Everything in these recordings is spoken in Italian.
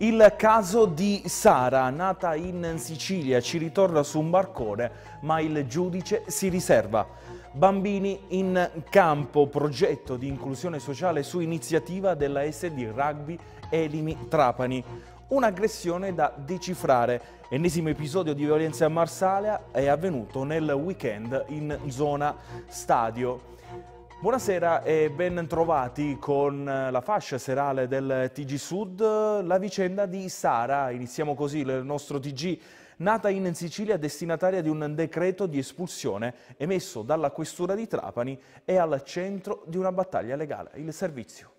Il caso di Sara, nata in Sicilia, ci ritorna su un barcone, ma il giudice si riserva. Bambini in campo, progetto di inclusione sociale su iniziativa della SD Rugby Elimi Trapani. Un'aggressione da decifrare. Ennesimo episodio di violenza marsala è avvenuto nel weekend in zona stadio. Buonasera e ben trovati con eh, la fascia serale del TG Sud, la vicenda di Sara. Iniziamo così il nostro TG. Nata in Sicilia, destinataria di un decreto di espulsione emesso dalla Questura di Trapani è al centro di una battaglia legale. Il servizio.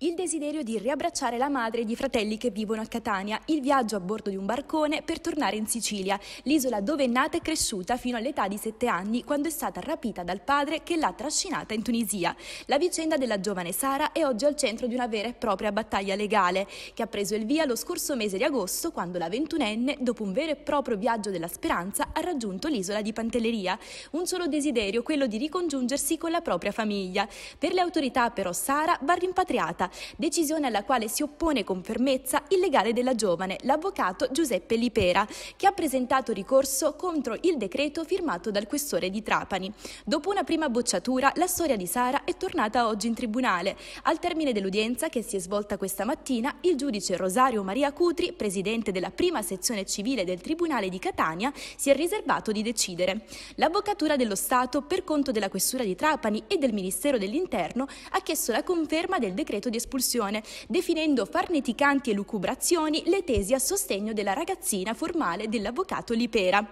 Il desiderio di riabbracciare la madre e i fratelli che vivono a Catania, il viaggio a bordo di un barcone per tornare in Sicilia, l'isola dove è nata e cresciuta fino all'età di 7 anni quando è stata rapita dal padre che l'ha trascinata in Tunisia. La vicenda della giovane Sara è oggi al centro di una vera e propria battaglia legale che ha preso il via lo scorso mese di agosto quando la ventunenne, dopo un vero e proprio viaggio della speranza, ha raggiunto l'isola di Pantelleria. Un solo desiderio, quello di ricongiungersi con la propria famiglia. Per le autorità però Sara va rimpatriata decisione alla quale si oppone con fermezza il legale della giovane, l'avvocato Giuseppe Lipera, che ha presentato ricorso contro il decreto firmato dal questore di Trapani. Dopo una prima bocciatura, la storia di Sara è tornata oggi in tribunale. Al termine dell'udienza che si è svolta questa mattina, il giudice Rosario Maria Cutri, presidente della prima sezione civile del Tribunale di Catania, si è riservato di decidere. L'Avvocatura dello Stato, per conto della Questura di Trapani e del Ministero dell'Interno, ha chiesto la conferma del decreto di espulsione, definendo farneticanti e lucubrazioni le tesi a sostegno della ragazzina formale dell'avvocato Lipera.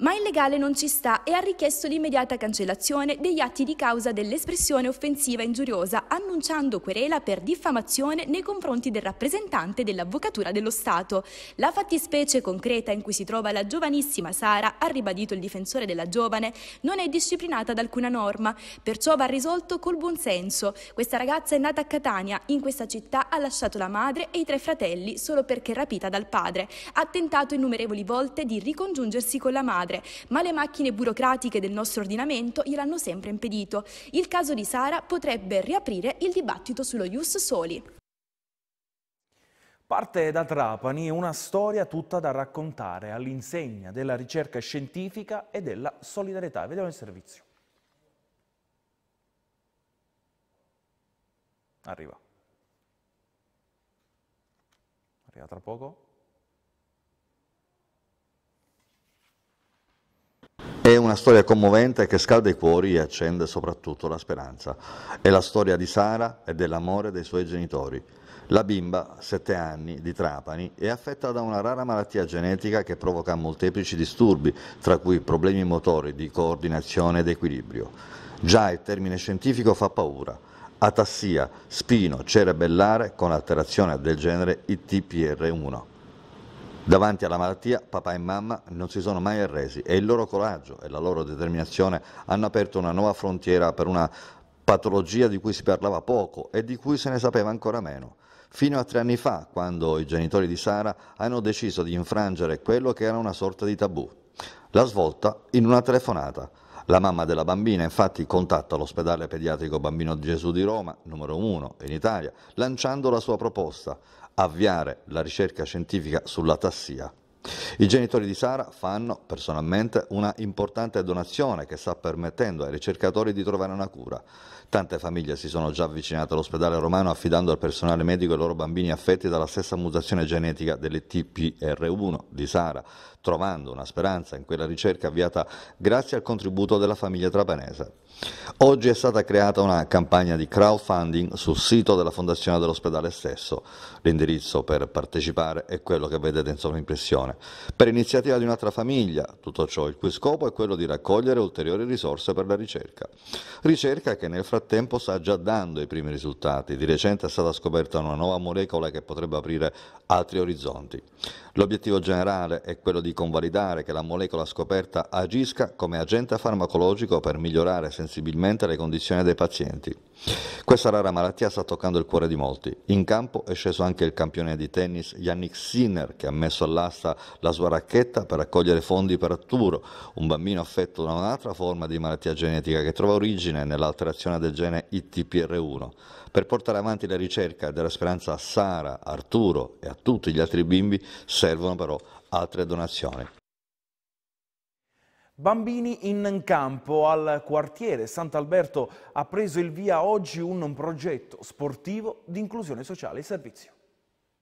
Ma il legale non ci sta e ha richiesto l'immediata cancellazione degli atti di causa dell'espressione offensiva ingiuriosa, annunciando querela per diffamazione nei confronti del rappresentante dell'Avvocatura dello Stato. La fattispecie concreta in cui si trova la giovanissima Sara, ha ribadito il difensore della giovane, non è disciplinata da alcuna norma, perciò va risolto col buon senso. Questa ragazza è nata a Catania, in questa città ha lasciato la madre e i tre fratelli solo perché rapita dal padre. Ha tentato innumerevoli volte di ricongiungersi con la madre madre, ma le macchine burocratiche del nostro ordinamento gliel'hanno sempre impedito. Il caso di Sara potrebbe riaprire il dibattito sullo Ius Soli. Parte da Trapani una storia tutta da raccontare all'insegna della ricerca scientifica e della solidarietà. Vediamo il servizio. Arriva. Arriva tra poco. una storia commovente che scalda i cuori e accende soprattutto la speranza. È la storia di Sara e dell'amore dei suoi genitori. La bimba, 7 anni, di Trapani, è affetta da una rara malattia genetica che provoca molteplici disturbi, tra cui problemi motori di coordinazione ed equilibrio. Già il termine scientifico fa paura. Atassia spino cerebellare con alterazione del genere ITPR1. Davanti alla malattia papà e mamma non si sono mai arresi e il loro coraggio e la loro determinazione hanno aperto una nuova frontiera per una patologia di cui si parlava poco e di cui se ne sapeva ancora meno. Fino a tre anni fa, quando i genitori di Sara hanno deciso di infrangere quello che era una sorta di tabù. La svolta in una telefonata. La mamma della bambina infatti contatta l'ospedale pediatrico Bambino Gesù di Roma, numero 1 in Italia, lanciando la sua proposta, avviare la ricerca scientifica sulla tassia. I genitori di Sara fanno personalmente una importante donazione che sta permettendo ai ricercatori di trovare una cura. Tante famiglie si sono già avvicinate all'ospedale romano affidando al personale medico i loro bambini affetti dalla stessa mutazione genetica delle TPR1 di Sara, trovando una speranza in quella ricerca avviata grazie al contributo della famiglia trapanese. Oggi è stata creata una campagna di crowdfunding sul sito della fondazione dell'ospedale stesso. L'indirizzo per partecipare è quello che vedete in sovraimpressione. Per iniziativa di un'altra famiglia, tutto ciò il cui scopo è quello di raccogliere ulteriori risorse per la ricerca. Ricerca che nel frattempo frattempo sta già dando i primi risultati. Di recente è stata scoperta una nuova molecola che potrebbe aprire altri orizzonti. L'obiettivo generale è quello di convalidare che la molecola scoperta agisca come agente farmacologico per migliorare sensibilmente le condizioni dei pazienti. Questa rara malattia sta toccando il cuore di molti. In campo è sceso anche il campione di tennis Yannick Sinner che ha messo all'asta la sua racchetta per raccogliere fondi per Arturo, un bambino affetto da un'altra forma di malattia genetica che trova origine nell'alterazione del del gene ITPR1 per portare avanti la ricerca della speranza a Sara, Arturo e a tutti gli altri bimbi servono però altre donazioni. Bambini in campo al quartiere Sant'Alberto ha preso il via oggi un progetto sportivo di inclusione sociale e servizio.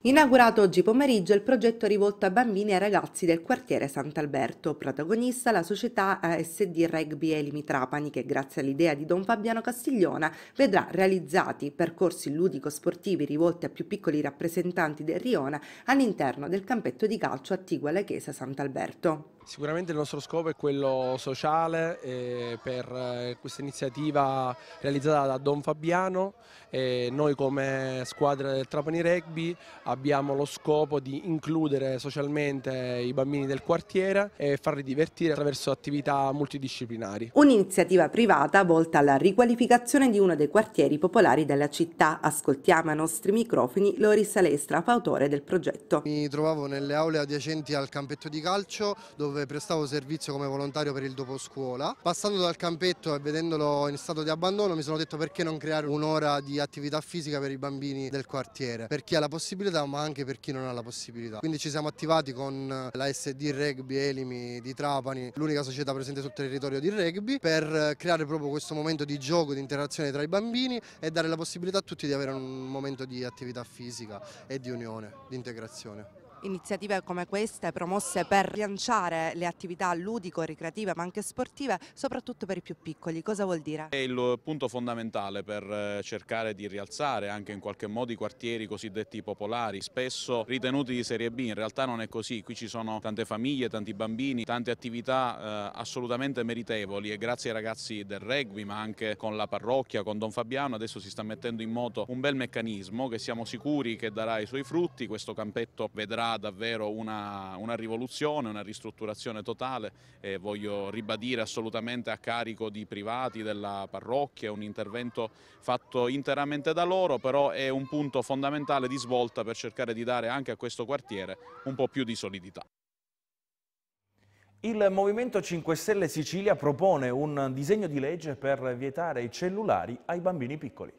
Inaugurato oggi pomeriggio il progetto rivolto a bambini e ragazzi del quartiere Sant'Alberto, protagonista la società ASD Rugby Elimi Trapani che grazie all'idea di Don Fabiano Castigliona vedrà realizzati percorsi ludico-sportivi rivolti a più piccoli rappresentanti del Riona all'interno del campetto di calcio attiguo alla chiesa Sant'Alberto. Sicuramente il nostro scopo è quello sociale eh, per eh, questa iniziativa realizzata da Don Fabiano eh, noi come squadra del Trapani Rugby abbiamo lo scopo di includere socialmente i bambini del quartiere e farli divertire attraverso attività multidisciplinari. Un'iniziativa privata volta alla riqualificazione di uno dei quartieri popolari della città. Ascoltiamo ai nostri microfoni Loris Alestra, fautore del progetto. Mi trovavo nelle aule adiacenti al campetto di calcio dove dove prestavo servizio come volontario per il doposcuola. Passando dal campetto e vedendolo in stato di abbandono mi sono detto perché non creare un'ora di attività fisica per i bambini del quartiere, per chi ha la possibilità ma anche per chi non ha la possibilità. Quindi ci siamo attivati con la SD Rugby Elimi di Trapani, l'unica società presente sul territorio di rugby, per creare proprio questo momento di gioco, di interazione tra i bambini e dare la possibilità a tutti di avere un momento di attività fisica e di unione, di integrazione iniziative come queste promosse per rilanciare le attività ludico-ricreative ma anche sportive soprattutto per i più piccoli, cosa vuol dire? È il punto fondamentale per eh, cercare di rialzare anche in qualche modo i quartieri cosiddetti popolari, spesso ritenuti di serie B, in realtà non è così, qui ci sono tante famiglie, tanti bambini, tante attività eh, assolutamente meritevoli e grazie ai ragazzi del rugby ma anche con la parrocchia, con Don Fabiano adesso si sta mettendo in moto un bel meccanismo che siamo sicuri che darà i suoi frutti, questo campetto vedrà davvero una, una rivoluzione, una ristrutturazione totale e voglio ribadire assolutamente a carico di privati, della parrocchia, un intervento fatto interamente da loro, però è un punto fondamentale di svolta per cercare di dare anche a questo quartiere un po' più di solidità. Il Movimento 5 Stelle Sicilia propone un disegno di legge per vietare i cellulari ai bambini piccoli.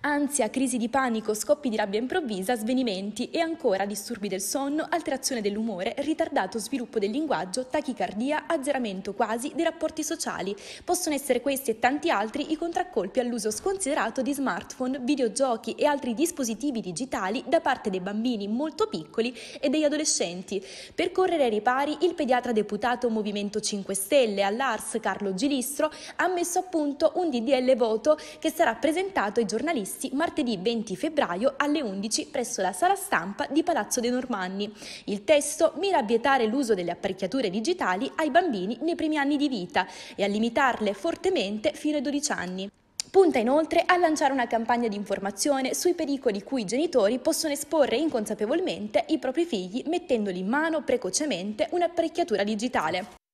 Ansia, crisi di panico, scoppi di rabbia improvvisa, svenimenti e ancora disturbi del sonno, alterazione dell'umore, ritardato sviluppo del linguaggio, tachicardia, azzeramento quasi dei rapporti sociali. Possono essere questi e tanti altri i contraccolpi all'uso sconsiderato di smartphone, videogiochi e altri dispositivi digitali da parte dei bambini molto piccoli e degli adolescenti. Per correre ai ripari, il pediatra deputato Movimento 5 Stelle all'ARS Carlo Gilistro ha messo a punto un DDL voto che sarà presentato ai giornalisti giornalisti martedì 20 febbraio alle 11 presso la sala stampa di Palazzo De Normanni. Il testo mira a vietare l'uso delle apparecchiature digitali ai bambini nei primi anni di vita e a limitarle fortemente fino ai 12 anni. Punta inoltre a lanciare una campagna di informazione sui pericoli cui i genitori possono esporre inconsapevolmente i propri figli mettendoli in mano precocemente un'apparecchiatura digitale.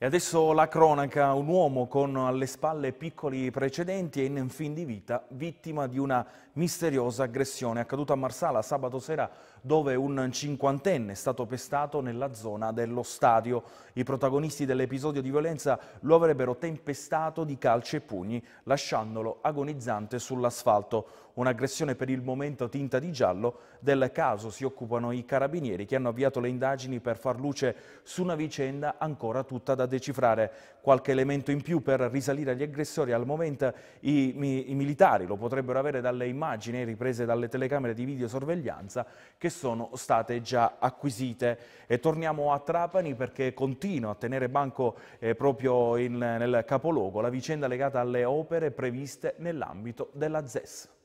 E adesso la cronaca, un uomo con alle spalle piccoli precedenti e in fin di vita, vittima di una misteriosa aggressione accaduta a Marsala sabato sera dove un cinquantenne è stato pestato nella zona dello stadio. I protagonisti dell'episodio di violenza lo avrebbero tempestato di calci e pugni lasciandolo agonizzante sull'asfalto. Un'aggressione per il momento tinta di giallo. Del caso si occupano i carabinieri che hanno avviato le indagini per far luce su una vicenda ancora tutta da decifrare. Qualche elemento in più per risalire agli aggressori al momento i, i militari lo potrebbero avere dalle immagini immagini riprese dalle telecamere di videosorveglianza che sono state già acquisite. E torniamo a Trapani perché continua a tenere banco eh, proprio in, nel capoluogo la vicenda legata alle opere previste nell'ambito della ZES.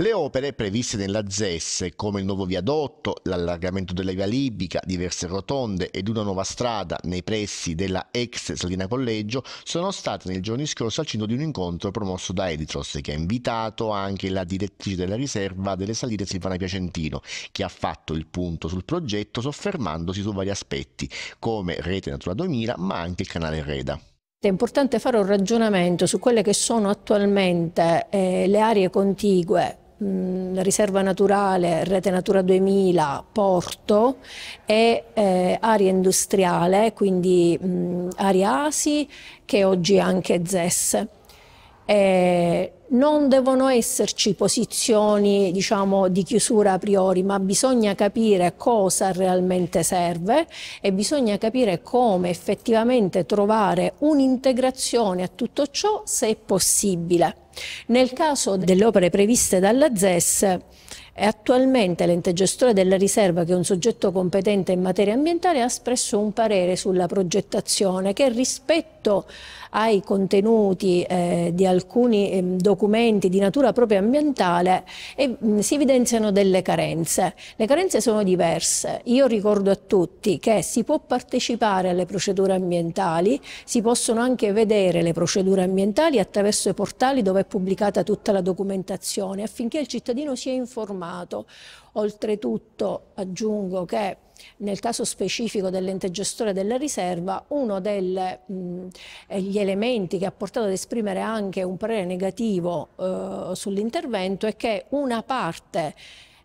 Le opere previste nella ZES, come il nuovo viadotto, l'allargamento della via libica, diverse rotonde ed una nuova strada nei pressi della ex Salina Collegio, sono state nel giorni scorso al centro di un incontro promosso da Editros, che ha invitato anche la direttrice della riserva delle salite Silvana Piacentino, che ha fatto il punto sul progetto soffermandosi su vari aspetti, come Rete Natura 2000, ma anche il canale Reda. È importante fare un ragionamento su quelle che sono attualmente eh, le aree contigue riserva naturale, rete Natura 2000, porto e eh, area industriale, quindi mh, area ASI che oggi è anche ZES. Eh, non devono esserci posizioni diciamo, di chiusura a priori, ma bisogna capire cosa realmente serve e bisogna capire come effettivamente trovare un'integrazione a tutto ciò se è possibile. Nel caso delle opere previste dalla ZES, eh, attualmente l'ente gestore della riserva, che è un soggetto competente in materia ambientale, ha espresso un parere sulla progettazione che rispetto ai contenuti eh, di alcuni eh, documenti di natura proprio ambientale e, mh, mm, si evidenziano delle carenze. Le carenze sono diverse. Io ricordo a tutti che si può partecipare alle procedure ambientali, si possono anche vedere le procedure ambientali attraverso i portali dove è pubblicata tutta la documentazione affinché il cittadino sia informato. Oltretutto aggiungo che nel caso specifico dell'ente gestore della riserva, uno degli elementi che ha portato ad esprimere anche un parere negativo eh, sull'intervento è che una parte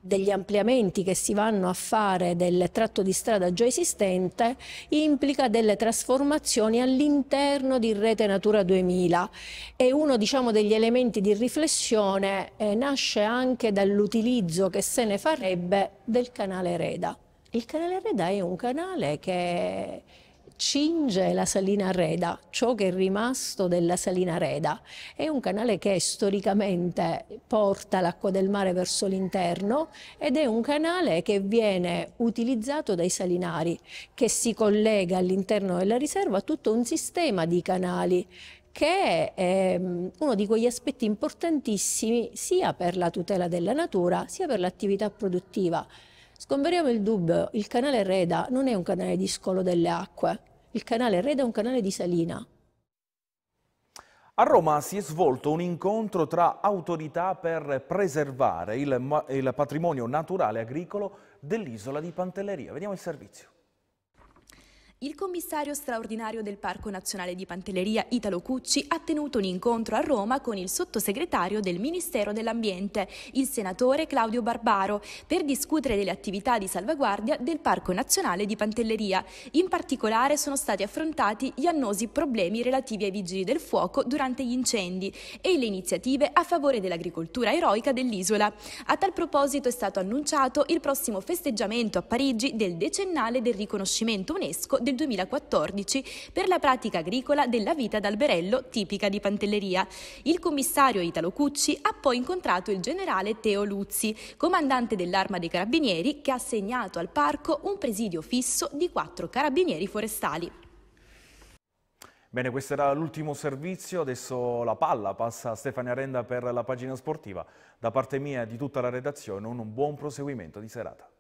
degli ampliamenti che si vanno a fare del tratto di strada già esistente implica delle trasformazioni all'interno di Rete Natura 2000 e uno diciamo, degli elementi di riflessione eh, nasce anche dall'utilizzo che se ne farebbe del canale Reda. Il canale Reda è un canale che cinge la Salina Reda, ciò che è rimasto della Salina Reda. È un canale che storicamente porta l'acqua del mare verso l'interno ed è un canale che viene utilizzato dai salinari, che si collega all'interno della riserva a tutto un sistema di canali che è ehm, uno di quegli aspetti importantissimi sia per la tutela della natura sia per l'attività produttiva. Scomberiamo il dubbio, il canale Reda non è un canale di scolo delle acque, il canale Reda è un canale di salina. A Roma si è svolto un incontro tra autorità per preservare il, il patrimonio naturale agricolo dell'isola di Pantelleria. Vediamo il servizio. Il commissario straordinario del Parco Nazionale di Pantelleria, Italo Cucci, ha tenuto un incontro a Roma con il sottosegretario del Ministero dell'Ambiente, il senatore Claudio Barbaro, per discutere delle attività di salvaguardia del Parco Nazionale di Pantelleria. In particolare sono stati affrontati gli annosi problemi relativi ai vigili del fuoco durante gli incendi e le iniziative a favore dell'agricoltura eroica dell'isola. A tal proposito è stato annunciato il prossimo festeggiamento a Parigi del decennale del riconoscimento UNESCO del del 2014 per la pratica agricola della vita d'alberello tipica di Pantelleria. Il commissario Italo Cucci ha poi incontrato il generale Teo Luzzi, comandante dell'Arma dei Carabinieri, che ha assegnato al parco un presidio fisso di quattro carabinieri forestali. Bene, questo era l'ultimo servizio, adesso la palla passa a Stefania Renda per la pagina sportiva. Da parte mia e di tutta la redazione un buon proseguimento di serata.